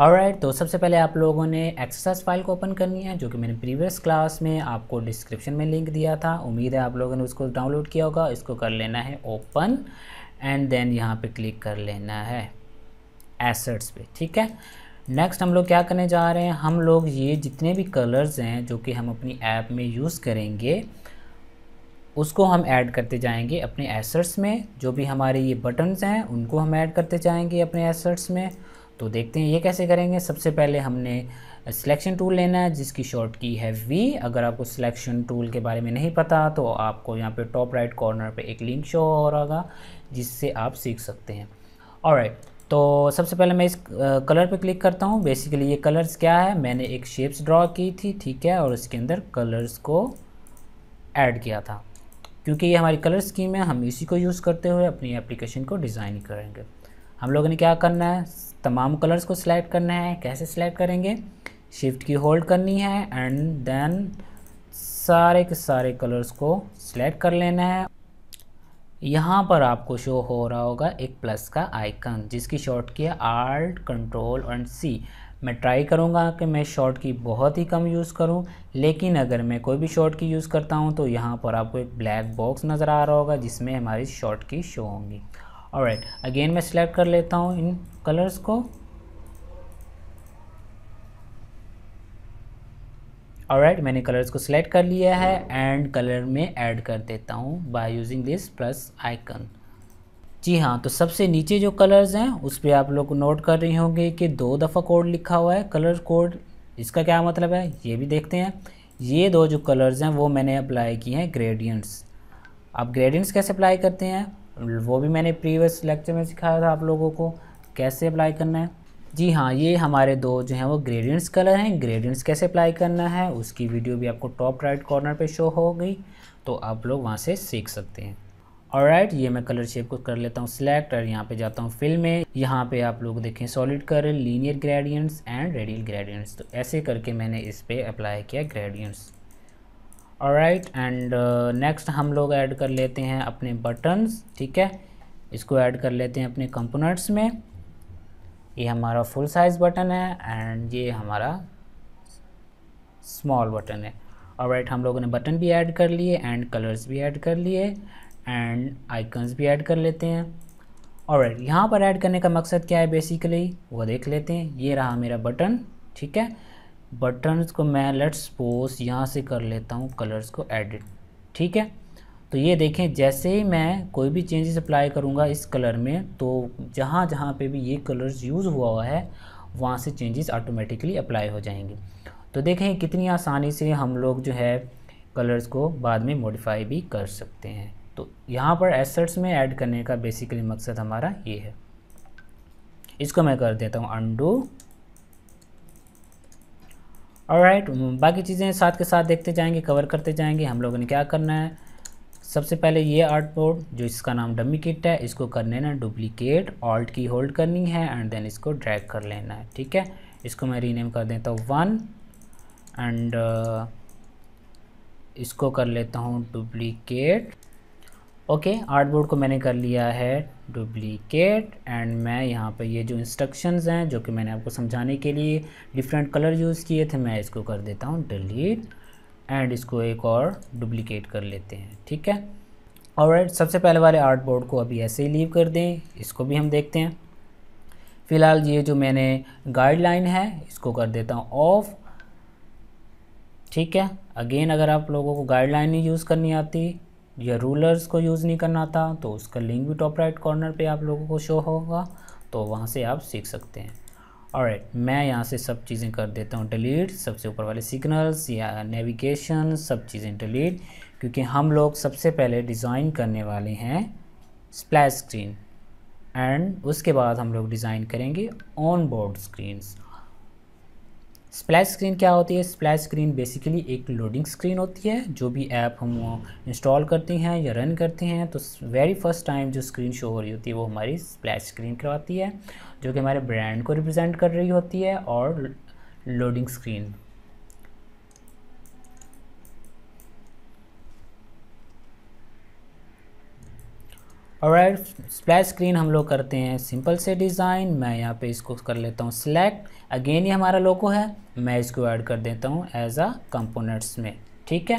और राइट तो सबसे पहले आप लोगों ने एक्सरसाइज फाइल को ओपन करनी है जो कि मैंने प्रीवियस क्लास में आपको डिस्क्रिप्शन में लिंक दिया था उम्मीद है आप लोगों ने उसको डाउनलोड किया होगा इसको कर लेना है ओपन एंड देन यहाँ पे क्लिक कर लेना है एसेट्स पे ठीक है नेक्स्ट हम लोग क्या करने जा रहे हैं हम लोग ये जितने भी कलर्स हैं जो कि हम अपनी ऐप में यूज़ करेंगे उसको हम ऐड करते जाएंगे अपने एसेट्स में जो भी हमारे ये बटन्स हैं उनको हम ऐड करते जाएंगे अपने एसेट्स में तो देखते हैं ये कैसे करेंगे सबसे पहले हमने सिलेक्शन टूल लेना है जिसकी शॉर्ट की है वी अगर आपको सिलेक्शन टूल के बारे में नहीं पता तो आपको यहाँ पे टॉप राइट कॉर्नर पे एक लिंक शो हो रहा जिससे आप सीख सकते हैं और तो सबसे पहले मैं इस कलर पे क्लिक करता हूँ बेसिकली ये कलर्स क्या है मैंने एक शेप्स ड्रॉ की थी ठीक है और इसके अंदर कलर्स को ऐड किया था क्योंकि ये हमारी कलर स्कीम है हम इसी को यूज़ करते हुए अपनी एप्लीकेशन को डिज़ाइन करेंगे हम लोगों ने क्या करना है तमाम कलर्स को सिलेक्ट करना है कैसे सिलेक्ट करेंगे शिफ्ट की होल्ड करनी है एंड देन सारे के सारे कलर्स को सिलेक्ट कर लेना है यहाँ पर आपको शो हो रहा होगा एक प्लस का आइकन जिसकी शॉर्ट की है आर्ट कंट्रोल एंड सी मैं ट्राई करूँगा कि मैं शॉर्ट की बहुत ही कम यूज़ करूँ लेकिन अगर मैं कोई भी शॉर्ट की यूज़ करता हूँ तो यहाँ पर आपको एक ब्लैक बॉक्स नज़र आ रहा होगा जिसमें हमारी शॉर्ट की शो होंगी और राइट अगेन मैं सिलेक्ट कर लेता हूँ इन कलर्स को और राइट मैंने कलर्स को सिलेक्ट कर लिया है एंड कलर में ऐड कर देता हूँ by using this plus icon जी हाँ तो सबसे नीचे जो कलर्स हैं उस पर आप लोग नोट कर रहे होंगे कि दो दफ़ा कोड लिखा हुआ है कलर कोड इसका क्या मतलब है ये भी देखते हैं ये दो जो कलर्स हैं वो मैंने अप्लाई किए हैं ग्रेडियंट्स आप ग्रेडियंट्स कैसे अप्लाई करते हैं वो भी मैंने प्रीवियस लेक्चर में सिखाया था आप लोगों को कैसे अप्लाई करना है जी हाँ ये हमारे दो जो हैं वो ग्रेडियंट्स कलर हैं ग्रेडियंट्स कैसे अप्लाई करना है उसकी वीडियो भी आपको टॉप राइट कॉर्नर पे शो हो गई तो आप लोग वहाँ से सीख सकते हैं और राइट ये मैं कलर शेप को कर लेता हूँ सिलेक्ट और यहाँ पे जाता हूँ फिल्म में यहाँ पे आप लोग देखें solid colour linear gradients and radial gradients तो ऐसे करके मैंने इस पर अप्लाई किया ग्रेडियंट्स और राइट एंड नेक्स्ट हम लोग ऐड कर लेते हैं अपने बटन्स ठीक है इसको ऐड कर लेते हैं अपने कंपोनेंट्स में ये हमारा फुल साइज़ बटन है एंड ये हमारा स्मॉल बटन है और राइट हम लोगों ने बटन भी ऐड कर लिए एंड कलर्स भी ऐड कर लिए एंड आइकन्स भी ऐड कर लेते हैं और राइट यहाँ पर ऐड करने का मकसद क्या है बेसिकली वो देख लेते हैं ये रहा मेरा बटन ठीक है बटन्स को मैं लेट्स सपोज यहाँ से कर लेता हूँ कलर्स को एडिट ठीक है तो ये देखें जैसे ही मैं कोई भी चेंजेस अप्लाई करूँगा इस कलर में तो जहाँ जहाँ पे भी ये कलर्स यूज़ हुआ हुआ है वहाँ से चेंजेस ऑटोमेटिकली अप्लाई हो जाएंगे तो देखें कितनी आसानी से हम लोग जो है कलर्स को बाद में मॉडिफाई भी कर सकते हैं तो यहाँ पर एसेट्स में ऐड करने का बेसिकली मकसद हमारा ये है इसको मैं कर देता हूँ अंडू और राइट बाकी चीज़ें साथ के साथ देखते जाएंगे कवर करते जाएंगे हम लोगों ने क्या करना है सबसे पहले ये आर्ट बोर्ड जो इसका नाम डमी किट है इसको कर लेना डुप्लीकेट ऑल्ट की होल्ड करनी है एंड देन इसको ड्रैग कर लेना है ठीक है इसको मैं रीनेम कर देता हूँ वन एंड uh, इसको कर लेता हूँ डुप्लीकेट ओके आर्ट बोर्ड को मैंने कर लिया है डुप्लीकेट एंड मैं यहाँ पर ये जो इंस्ट्रक्शंस हैं जो कि मैंने आपको समझाने के लिए डिफरेंट कलर यूज़ किए थे मैं इसको कर देता हूँ डिलीट एंड इसको एक और डुप्लीकेट कर लेते हैं ठीक है और right, सबसे पहले वाले आर्ट बोर्ड को अभी ऐसे ही लीव कर दें इसको भी हम देखते हैं फ़िलहाल ये जो मैंने गाइडलाइन है इसको कर देता हूँ ऑफ़ ठीक है अगेन अगर आप लोगों को गाइडलाइन नहीं यूज़ करनी आती या रूलर्स को यूज़ नहीं करना था तो उसका लिंक भी टॉप राइट कॉर्नर पे आप लोगों को शो होगा तो वहाँ से आप सीख सकते हैं और right, मैं यहाँ से सब चीज़ें कर देता हूँ डिलीट सबसे ऊपर वाले सिग्नल्स या नेविगेशन सब चीज़ें डिलीट क्योंकि हम लोग सबसे पहले डिज़ाइन करने वाले हैं स्प्लैश स्क्रीन एंड उसके बाद हम लोग डिज़ाइन करेंगे on board screens splash screen क्या होती है स्प्लैश स्क्रीन बेसिकली एक लोडिंग स्क्रीन होती है जो भी ऐप हम इंस्टॉल करते हैं या रन करते हैं तो वेरी फर्स्ट टाइम जो स्क्रीन शो हो रही होती है वो हमारी स्प्लैश स्क्रीन करवाती है जो कि हमारे ब्रांड को रिप्रेजेंट कर रही होती है और लोडिंग स्क्रीन और स्प्लैश स्क्रीन हम लोग करते हैं सिंपल से डिज़ाइन मैं यहाँ पे इसको कर लेता हूँ सिलेक्ट अगेन ये हमारा लोगो है मैं इसको ऐड कर देता हूँ एज आ कंपोनेंट्स में ठीक है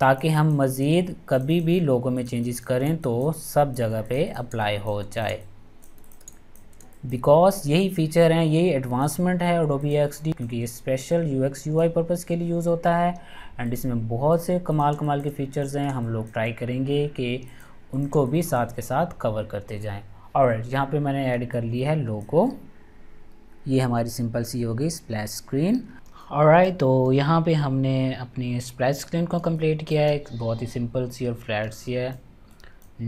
ताकि हम मज़ीद कभी भी लोगों में चेंजेस करें तो सब जगह पे अप्लाई हो जाए बिकॉज यही फीचर हैं यही एडवांसमेंट है एडोबी एक्स डी क्योंकि ये special U X U I purpose के लिए यूज़ होता है एंड इसमें बहुत से कमाल कमाल के फीचर्स हैं हम लोग ट्राई करेंगे कि उनको भी साथ के साथ कवर करते जाएं और यहाँ पे मैंने ऐड कर लिया है लोगो ये हमारी सिंपल सी हो गई स्प्लैश स्क्रीन और तो यहाँ पे हमने अपनी स्प्लैश स्क्रीन को कंप्लीट किया है बहुत ही सिंपल सी और फ्लैट सी है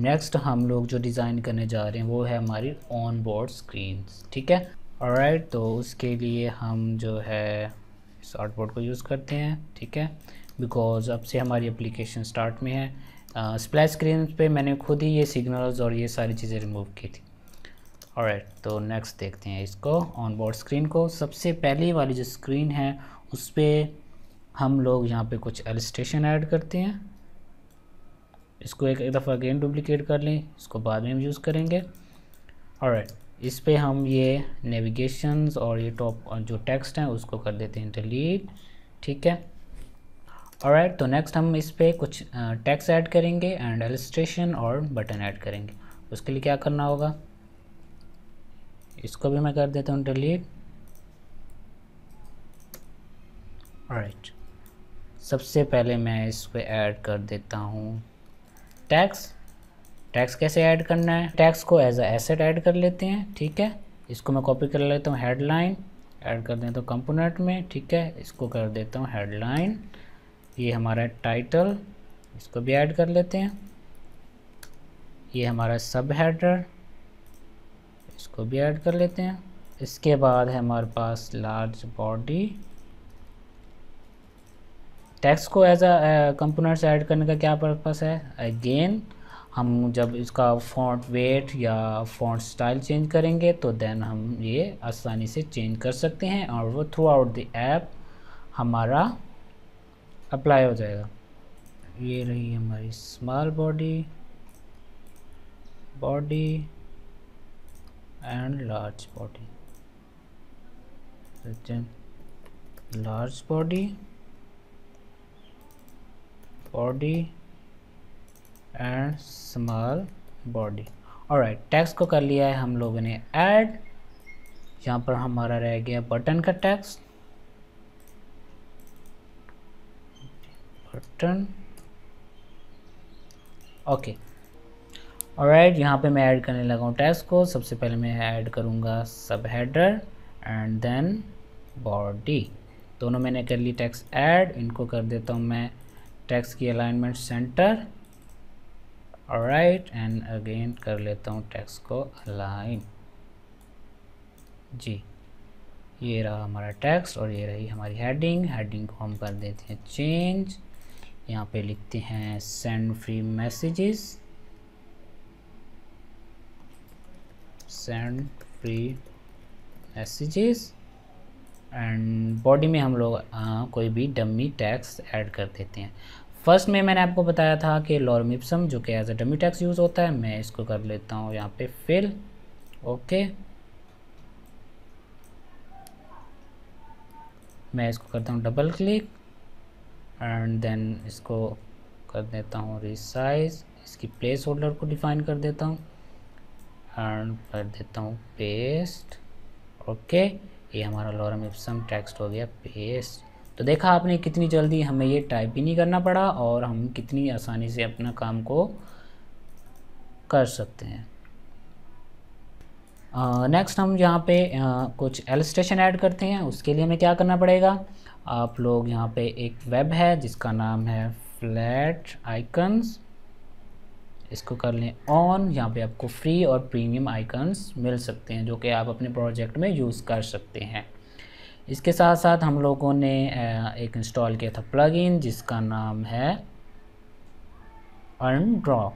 नेक्स्ट हम लोग जो डिज़ाइन करने जा रहे हैं वो है हमारी ऑन बोर्ड स्क्रीन ठीक है और तो उसके लिए हम जो है शॉर्ट बोर्ड को यूज़ करते हैं ठीक है बिकॉज़ अब से हमारी अप्लीकेशन स्टार्ट में है स्प्लैश स्क्रीन पे मैंने खुद ही ये सिग्नल्स और ये सारी चीज़ें रिमूव की थी और तो नेक्स्ट देखते हैं इसको ऑन बोर्ड स्क्रीन को सबसे पहली वाली जो स्क्रीन है उस पर हम लोग यहाँ पे कुछ एलिस्टेशन ऐड करते हैं इसको एक, एक दफ़ा अगेन डुप्लिकेट कर लें इसको बाद में यूज़ करेंगे और इस पर हम ये नेविगेशन और ये टॉप जो टेक्स्ट हैं उसको कर देते हैं डिलीट ठीक है और राइट तो नेक्स्ट हम इस पर कुछ टैक्स ऐड करेंगे एंड एलिस्ट्रेशन और बटन ऐड करेंगे उसके लिए क्या करना होगा इसको भी मैं कर देता हूँ डिलीट राइट सबसे पहले मैं इस पर ऐड कर देता हूँ टैक्स टैक्स कैसे ऐड करना है टैक्स को एज एसेट ऐड कर लेते हैं ठीक है इसको मैं कॉपी कर लेता हूँ हेडलाइन ऐड कर देता हूँ कंपोनेंट में ठीक है इसको कर देता हूँ हेडलाइन ये हमारा टाइटल इसको भी ऐड कर लेते हैं ये हमारा सब हेडर इसको भी ऐड कर लेते हैं इसके बाद है हमारे पास लार्ज बॉडी टैक्स को एज अ कंपोनेंट्स ऐड करने का क्या पर्पस है अगेन हम जब इसका फॉन्ट वेट या फॉन्ट स्टाइल चेंज करेंगे तो देन हम ये आसानी से चेंज कर सकते हैं और वो थ्रू आउट द ऐप हमारा अप्लाई हो जाएगा ये रही हमारी small body body and large body large body body and small body और राइट टैक्स को कर लिया है हम लोगों ने ऐड यहाँ पर हमारा रह गया बटन का टैक्स return ओके और राइट यहाँ पर मैं ऐड करने लगा हूँ टेस्ट को सबसे पहले मैं ऐड करूँगा सब हेडर एंड देन बॉडी दोनों मैंने कर ली टैक्स ऐड इनको कर देता हूँ मैं टैक्स की अलाइनमेंट सेंटर और राइट एंड अगेन कर लेता हूँ टैक्स को अलाइन जी ये रहा हमारा टैक्स और ये रही हमारी हेडिंग हेडिंग को हम कर देते हैं चेंज यहाँ पे लिखते हैं send free messages send free messages and body में हम लोग कोई भी डमी टैक्स ऐड कर देते हैं फर्स्ट में मैंने आपको बताया था कि लॉरमिप्सम जो कि as a dummy text use होता है मैं इसको कर लेता हूँ यहाँ पे फिल ओके मैं इसको करता हूँ डबल क्लिक एंड देन इसको कर देता हूँ रिसाइज इसकी प्लेस होल्डर को डिफाइन कर देता हूँ एंड कर देता हूँ पेस्ट ओके ये हमारा लॉरम इप्सम टेक्स्ट हो गया पेस्ट तो देखा आपने कितनी जल्दी हमें ये टाइप भी नहीं करना पड़ा और हम कितनी आसानी से अपना काम को कर सकते हैं नेक्स्ट हम यहाँ पे uh, कुछ एलिस्ट्रेशन ऐड करते हैं उसके लिए हमें क्या करना पड़ेगा आप लोग यहाँ पे एक वेब है जिसका नाम है फ्लैट आइकन्स इसको कर लें ऑन यहाँ पे आपको फ्री और प्रीमियम आइकन्स मिल सकते हैं जो कि आप अपने प्रोजेक्ट में यूज़ कर सकते हैं इसके साथ साथ हम लोगों ने एक इंस्टॉल किया था प्लग जिसका नाम है अर्न ड्रॉ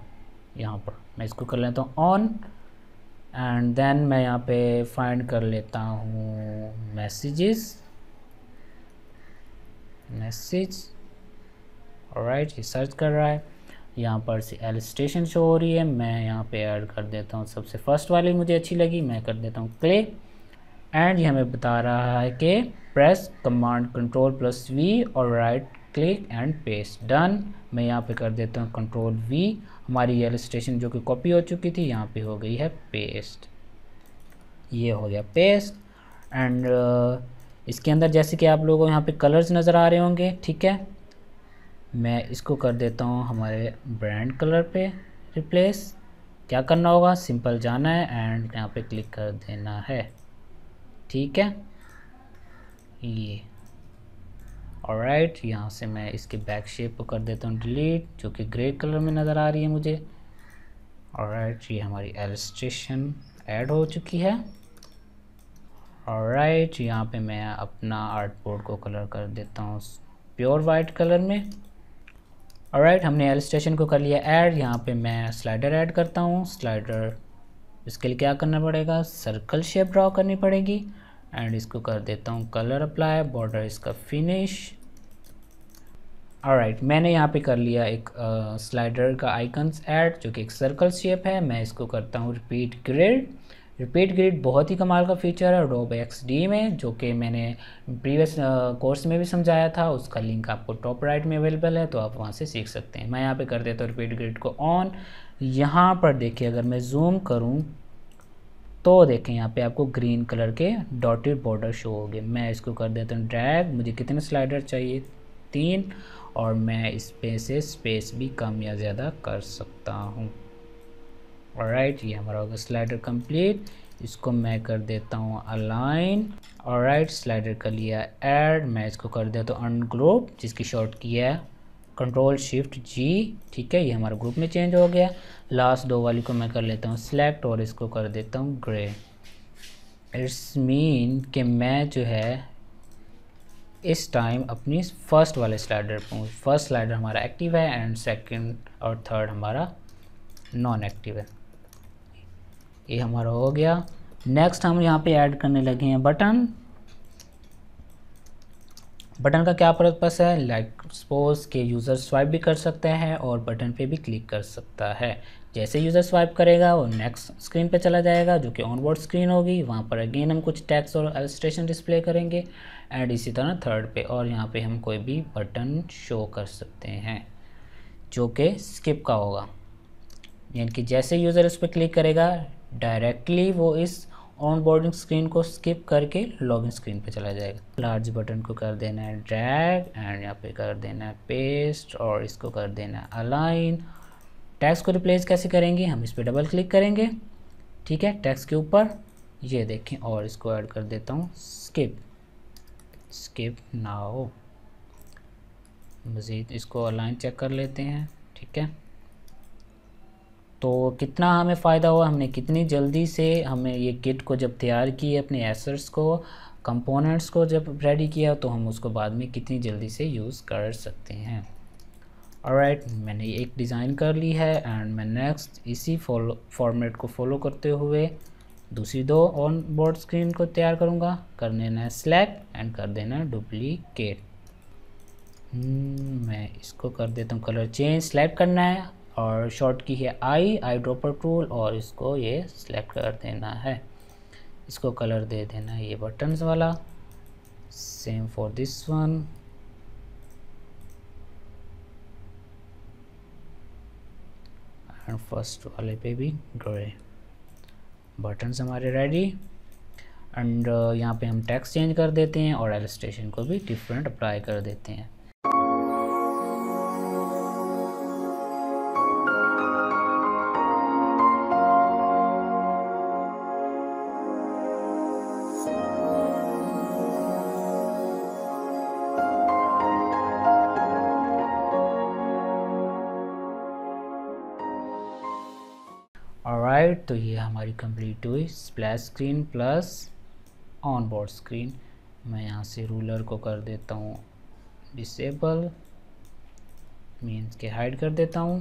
यहाँ पर मैं इसको कर लेता हूँ ऑन एंड देन मैं यहाँ पे फाइंड कर लेता हूँ मैसेजेस मैसेज राइट ये सर्च कर रहा है यहाँ पर से एल स्टेशन शो हो रही है मैं यहाँ पे ऐड कर देता हूँ सबसे फर्स्ट वाली मुझे अच्छी लगी मैं कर देता हूँ क्ले एंड ये हमें बता रहा है कि press command control plus V और right click and paste done मैं यहाँ पे कर देता हूँ कंट्रोल वी हमारी रजिस्ट्रेशन जो कि कॉपी हो चुकी थी यहाँ पे हो गई है पेस्ट ये हो गया पेस्ट एंड uh, इसके अंदर जैसे कि आप लोगों यहाँ पे कलर्स नज़र आ रहे होंगे ठीक है मैं इसको कर देता हूँ हमारे ब्रांड कलर पे रिप्लेस क्या करना होगा सिंपल जाना है एंड यहाँ पे क्लिक कर देना है ठीक है ये और राइट यहाँ से मैं इसके बैक शेप को कर देता हूँ डिलीट जो कि ग्रे कलर में नज़र आ रही है मुझे और राइट ये हमारी एलस्ट्रेशन ऐड हो चुकी है और राइट यहाँ पे मैं अपना आर्ट बोर्ड को कलर कर देता हूँ प्योर वाइट कलर में और राइट हमने स्टेशन को कर लिया ऐड यहाँ पे मैं स्लाइडर ऐड करता हूँ स्लाइडर इसके लिए क्या करना पड़ेगा सर्कल शेप ड्रॉ करनी पड़ेगी एंड इसको कर देता हूँ कलर अप्लाई बॉर्डर इसका फिनिश राइट मैंने यहाँ पे कर लिया एक स्लाइडर का आइकन्स ऐड जो कि एक सर्कल शेप है मैं इसको करता हूँ रिपीट ग्रिड रिपीट ग्रिड बहुत ही कमाल का फीचर है रोब एक्स डी में जो कि मैंने प्रीवियस कोर्स में भी समझाया था उसका लिंक आपको टॉप राइट में अवेलेबल है तो आप वहाँ से सीख सकते हैं मैं यहाँ पे कर देता हूँ रिपीट ग्रिड को ऑन यहाँ पर देखिए अगर मैं जूम करूँ तो देखें यहाँ पे आपको ग्रीन कलर के डॉटेड बॉर्डर शो हो गए मैं इसको कर देता हूँ ड्रैग मुझे कितने स्लाइडर चाहिए तीन और मैं इसमें से स्पेस भी कम या ज़्यादा कर सकता हूँ और राइट ये हमारा होगा स्लाइडर कंप्लीट इसको मैं कर देता हूँ अलाइन और राइट स्लाइडर कर लिया ऐड मैं इसको कर देता हूँ अनग्रुप जिसकी शॉर्ट की है कंट्रोल शिफ्ट जी ठीक है ये हमारा ग्रुप में चेंज हो गया लास्ट दो वाली को मैं कर लेता हूँ सिलेक्ट और इसको कर देता हूँ ग्रे इट्स मीन कि मैं जो है इस टाइम अपनी फर्स्ट वाले स्लाइडर पर फर्स्ट स्लाइडर हमारा एक्टिव है एंड सेकंड और थर्ड हमारा नॉन एक्टिव है ये हमारा हो गया नेक्स्ट हम यहाँ पे ऐड करने लगे हैं बटन बटन का क्या पर्पस है लाइक सपोज के यूज़र स्वाइप भी कर सकते हैं और बटन पे भी क्लिक कर सकता है जैसे यूज़र स्वाइप करेगा वो नेक्स्ट स्क्रीन पे चला जाएगा जो कि ऑनबोर्ड स्क्रीन होगी वहाँ पर अगेन हम कुछ टैक्स और एलस्ट्रेशन डिस्प्ले करेंगे एंड इसी तरह थर्ड पे और यहाँ पे हम कोई भी बटन शो कर सकते हैं जो कि स्किप का होगा यानी कि जैसे यूज़र इस पर क्लिक करेगा डायरेक्टली वो इस ऑन बोर्डिंग स्क्रीन को स्किप करके लॉगिन स्क्रीन पे चला जाएगा लार्ज बटन को कर देना है ड्रैग एंड यहाँ पे कर देना है पेस्ट और इसको कर देना है अलाइन टैक्स को रिप्लेस कैसे करेंगे हम इस पर डबल क्लिक करेंगे ठीक है टैक्स के ऊपर ये देखें और इसको ऐड कर देता हूँ स्किप स्किप ना हो मज़ीद इसको ऑनलाइन चेक कर लेते हैं ठीक है तो कितना हमें फ़ायदा हुआ हमने कितनी जल्दी से हमें ये किट को जब तैयार किए अपने एसर्स को कंपोनेंट्स को जब रेडी किया तो हम उसको बाद में कितनी जल्दी से यूज़ कर सकते हैं राइट right, मैंने एक डिज़ाइन कर ली है एंड मैं नेक्स्ट इसी फॉलो फॉर्मेट को फॉलो करते हुए दूसरी दो ऑन बोर्ड स्क्रीन को तैयार करूँगा कर देना है स्लैक एंड कर देना है डुप्लीकेट हम्म, मैं इसको कर देता हूँ कलर चेंज सेलेक्ट करना है और शॉर्ट की है आई आई ड्रॉपर टूल और इसको ये सिलेक्ट कर देना है इसको कलर दे देना है ये बटन्स वाला same for this one and first वाले पे भी ग्रे बटन्स हमारे रेडी एंड uh, यहाँ पे हम टैक्स चेंज कर देते हैं और एलिस्ट्रेशन को भी डिफरेंट अप्लाई कर देते हैं राइट तो ये हमारी कंप्लीट हुई splash screen plus on board screen मैं यहाँ से रूलर को कर देता हूँ डिसेबल मीन्स के हाइड कर देता हूँ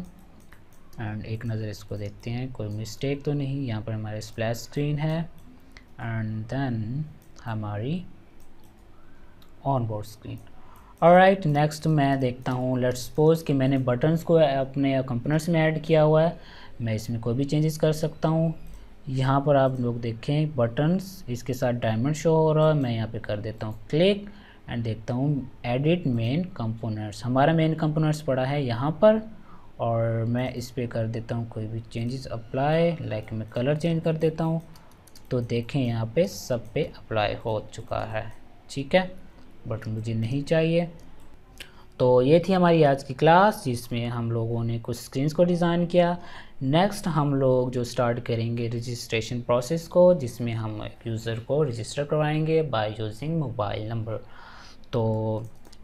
एंड एक नज़र इसको देखते हैं कोई मिस्टेक तो नहीं यहाँ पर हमारे स्प्लैश स्क्रीन है एंड देन हमारी ऑन बोर्ड स्क्रीन और राइट नेक्स्ट मैं देखता हूँ लेट्स सपोज कि मैंने बटन्स को अपने कंपनर्स में ऐड किया हुआ है मैं इसमें कोई भी चेंजेस कर सकता हूँ यहाँ पर आप लोग देखें बटन्स इसके साथ डायमंड शो हो रहा है मैं यहाँ पे कर देता हूँ क्लिक एंड देखता हूँ एडिट मेन कंपोनेंट्स हमारा मेन कंपोनेंट्स पड़ा है यहाँ पर और मैं इस पर कर देता हूँ कोई भी चेंजेस अप्लाई लाइक मैं कलर चेंज कर देता हूँ तो देखें यहाँ पे सब पे अप्लाई हो चुका है ठीक है बट मुझे नहीं चाहिए तो ये थी हमारी आज की क्लास जिसमें हम लोगों ने कुछ स्क्रीन्स को डिज़ाइन किया नेक्स्ट हम लोग जो स्टार्ट करेंगे रजिस्ट्रेशन प्रोसेस को जिसमें हम यूज़र को रजिस्टर करवाएंगे बाय यूजिंग मोबाइल नंबर तो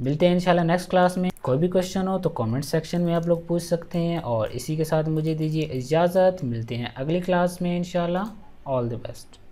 मिलते हैं इंशाल्लाह नेक्स्ट क्लास में कोई भी क्वेश्चन हो तो कमेंट सेक्शन में आप लोग पूछ सकते हैं और इसी के साथ मुझे दीजिए इजाज़त मिलते हैं अगली क्लास में इंशाल्लाह ऑल द बेस्ट